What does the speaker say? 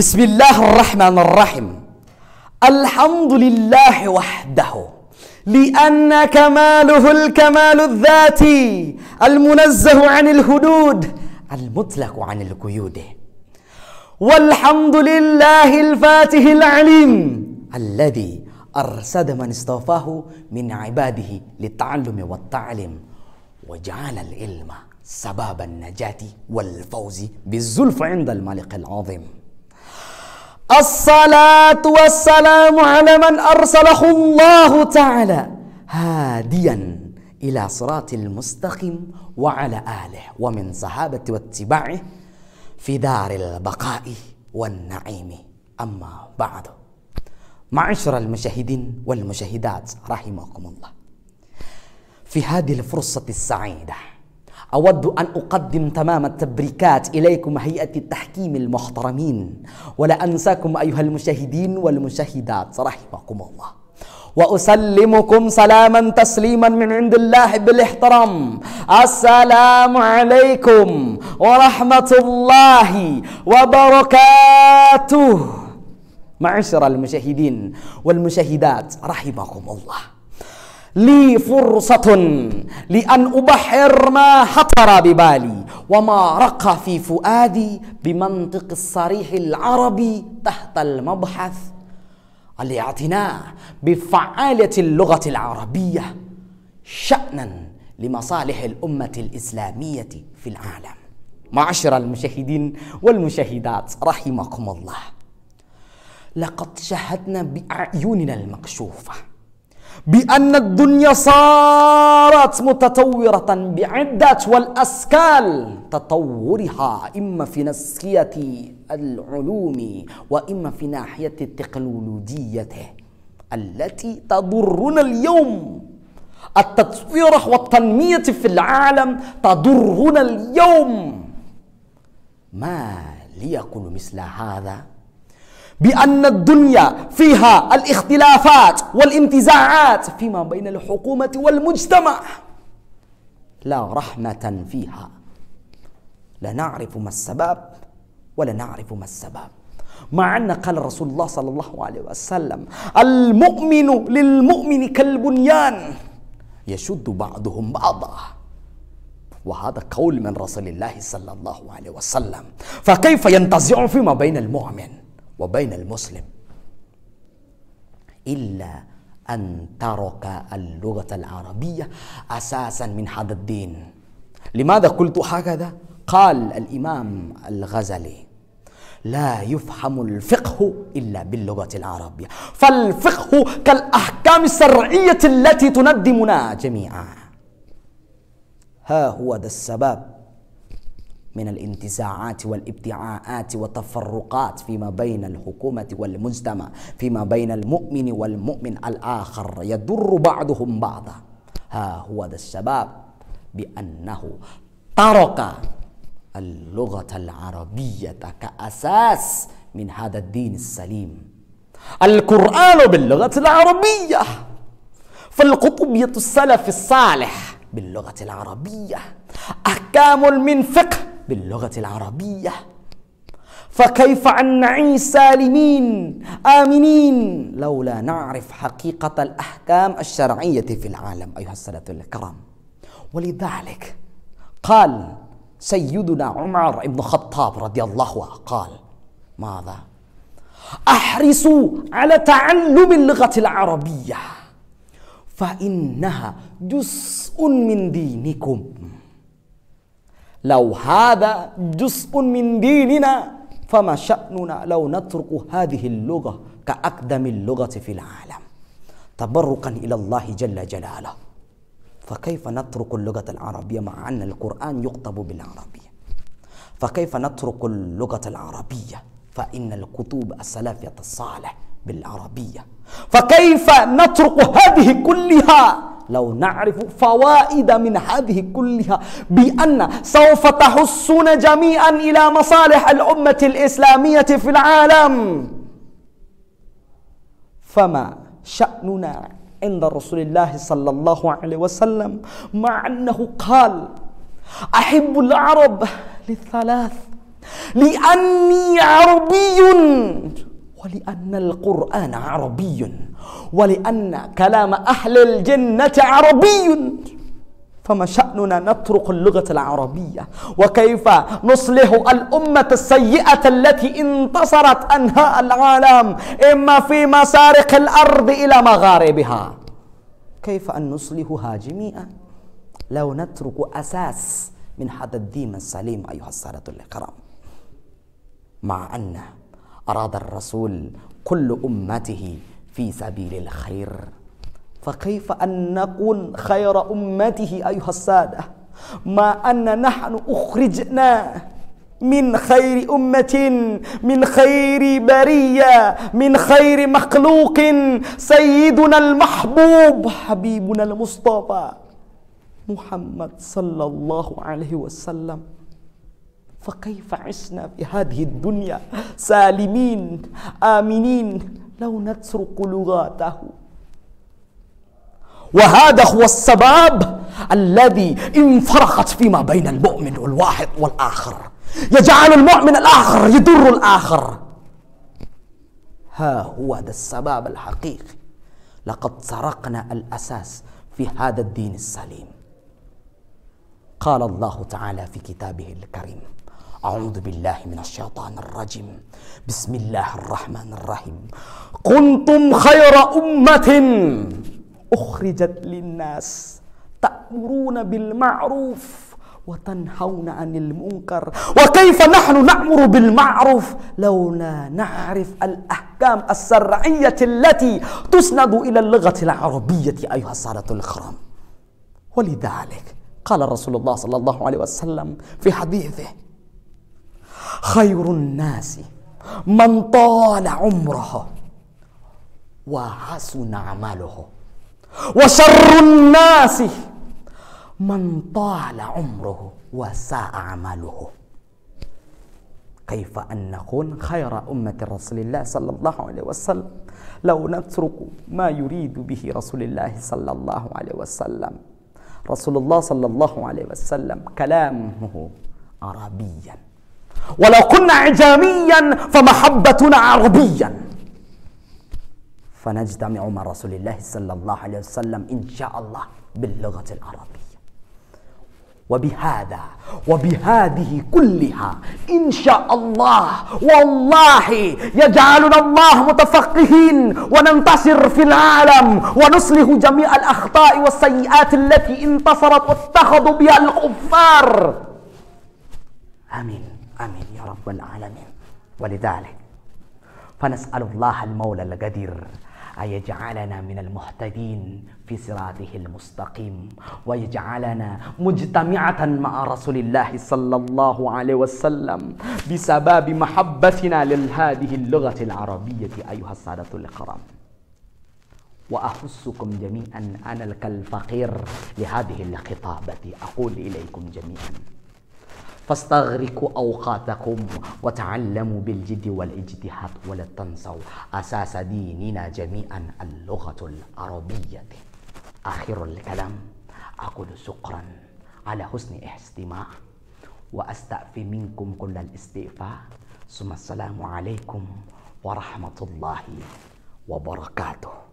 بسم الله الرحمن الرحيم الحمد لله وحده لأن كماله الكمال الذاتي المنزه عن الهدود المطلق عن القيود والحمد لله الفاتح العليم الذي أرسد من اصطفاه من عباده للتعلم والتعليم وجعل العلم سبب النجاة والفوز بالزلف عند الملك العظيم الصلاة والسلام على من أرسله الله تعالى هاديا إلى صراط المستقيم وعلى آله ومن صحابة واتباعه في دار البقاء والنعيم أما بعد معشر المشاهدين والمشاهدات رحمكم الله في هذه الفرصة السعيدة أود أن أقدم تمام التبريكات إليكم هيئة التحكيم المحترمين ولا أنساكم أيها المشاهدين والمشاهدات رحمكم الله وأسلمكم سلاما تسليما من عند الله بالاحترام السلام عليكم ورحمة الله وبركاته معشر المشاهدين والمشاهدات رحمكم الله لي فرصة لأن أبحر ما خطر ببالي وما رقى في فؤادي بمنطق الصريح العربي تحت المبحث الاعتناء بفعالية اللغة العربية شأنا لمصالح الأمة الإسلامية في العالم معاشر المشاهدين والمشاهدات رحمكم الله لقد شاهدنا بأعيننا المكشوفة بأن الدنيا صارت متطورة بعدة والأسكال تطورها إما في نسخية العلوم وإما في ناحية التكنولوجية التي تضرنا اليوم التطوير والتنمية في العالم تضرنا اليوم ما ليكن مثل هذا بأن الدنيا فيها الاختلافات والانتزاعات فيما بين الحكومة والمجتمع لا رحمة فيها لا نعرف ما السبب ولا نعرف ما السبب مع أن قال رسول الله صلى الله عليه وسلم المؤمن للمؤمن كالبنيان يشد بعضهم بعضا وهذا قول من رسول الله صلى الله عليه وسلم فكيف ينتزع فيما بين المؤمن وبين المسلم إلا أن ترك اللغة العربية أساسا من هذا الدين لماذا قلت هكذا؟ قال الإمام الغزالي لا يفهم الفقه إلا باللغة العربية فالفقه كالأحكام الشرعية التي تندمنا جميعا ها هو ذا السبب من الانتزاعات والابتعاءات والتفرقات فيما بين الحكومة والمجتمع فيما بين المؤمن والمؤمن الآخر يضر بعضهم بعضا ها هو ذا الشباب بأنه طرق اللغة العربية كأساس من هذا الدين السليم القرآن باللغة العربية فالقطبية السلف الصالح باللغة العربية أحكام من فقه باللغة العربية فكيف أن نعيش سالمين آمنين لولا نعرف حقيقة الأحكام الشرعية في العالم أيها السادة الكرام ولذلك قال سيدنا عمر بن الخطاب رضي الله عنه قال ماذا احرصوا على تعلم اللغه العربيه فانها جزء من دينكم لو هذا جزء من ديننا فما شأننا لو نترك هذه اللغة كأقدم اللغة في العالم تبركا إلى الله جل جلاله فكيف نترك اللغة العربية مع أن القرآن يكتب بالعربية فكيف نترك اللغة العربية فإن الكتب السلفية الصالح بالعربية فكيف نترك هذه كلها لو نعرف فوائد من هذه كلها بأن سوف تحسون جميعا إلى مصالح الأمة الإسلامية في العالم فما شأننا عند رسول الله صلى الله عليه وسلم مع أنه قال أحب العرب للثلاث لأني عربي ولأن القرآن عربي ولأن كلام أهل الجنة عربي فما شأننا نترك اللغة العربية وكيف نصلح الأمة السيئة التي انتصرت أنهاء العالم إما في مسارق الأرض إلى مغاربها كيف أن نصلحها جميعا لو نترك أساس من هذا الدين السليم أيها السادة الكرام مع أن أراد الرسول كل أمته في سبيل الخير فكيف أن نكون خير أمته أيها السادة ما أن نحن أخرجنا من خير أمة من خير برية من خير مخلوق سيدنا المحبوب حبيبنا المصطفى محمد صلى الله عليه وسلم فكيف عشنا في هذه الدنيا سالمين آمنين لو نترك لغاته وهذا هو السبب الذي انفرقت فيما بين المؤمن والواحد والآخر يجعل المؤمن الآخر يضر الآخر ها هو ذا السبب الحقيقي لقد سرقنا الأساس في هذا الدين السليم قال الله تعالى في كتابه الكريم أعوذ بالله من الشيطان الرجيم بسم الله الرحمن الرحيم كنتم خير أمة أخرجت للناس تأمرون بالمعروف وتنهون عن المنكر وكيف نحن نأمر بالمعروف لولا نعرف الأحكام الشرعية التي تسند إلى اللغة العربية أيها السادة الكرام ولذلك قال رسول الله صلى الله عليه وسلم في حديثه خير الناس من طال عمره وحسن عمله وشر الناس من طال عمره وساء عمله كيف أن نكون خير أمة رسول الله صلى الله عليه وسلم لو نترك ما يريد به رسول الله صلى الله عليه وسلم رسول الله صلى الله عليه وسلم كلامه عربيا ولو كنا عجاميا فمحبتنا عربيا فنجتمع مع رسول الله صلى الله عليه وسلم إن شاء الله باللغة العربية وبهذا وبهذه كلها إن شاء الله والله يجعلنا الله متفقهين وننتصر في العالم ونصلح جميع الأخطاء والسيئات التي انتصرت واتخذوا بها الكفار آمين امين يا رب العالمين ولذلك فنسال الله المولى القدير أن يجعلنا من المهتدين في صراطه المستقيم ويجعلنا مجتمعة مع رسول الله صلى الله عليه وسلم بسبب محبتنا لهذه اللغة العربية أيها السادة الكرام وأحسكم جميعا أنا الكالفقير لهذه الخطابة أقول إليكم جميعا فاستغرقوا أوقاتكم وتعلموا بالجد والاجتهاد ولا تنسوا أساس ديننا جميعا اللغة العربية آخر الكلام أقول شكرا على حسن استماع وأستعفي منكم كل الاستئفاء ثم السلام عليكم ورحمة الله وبركاته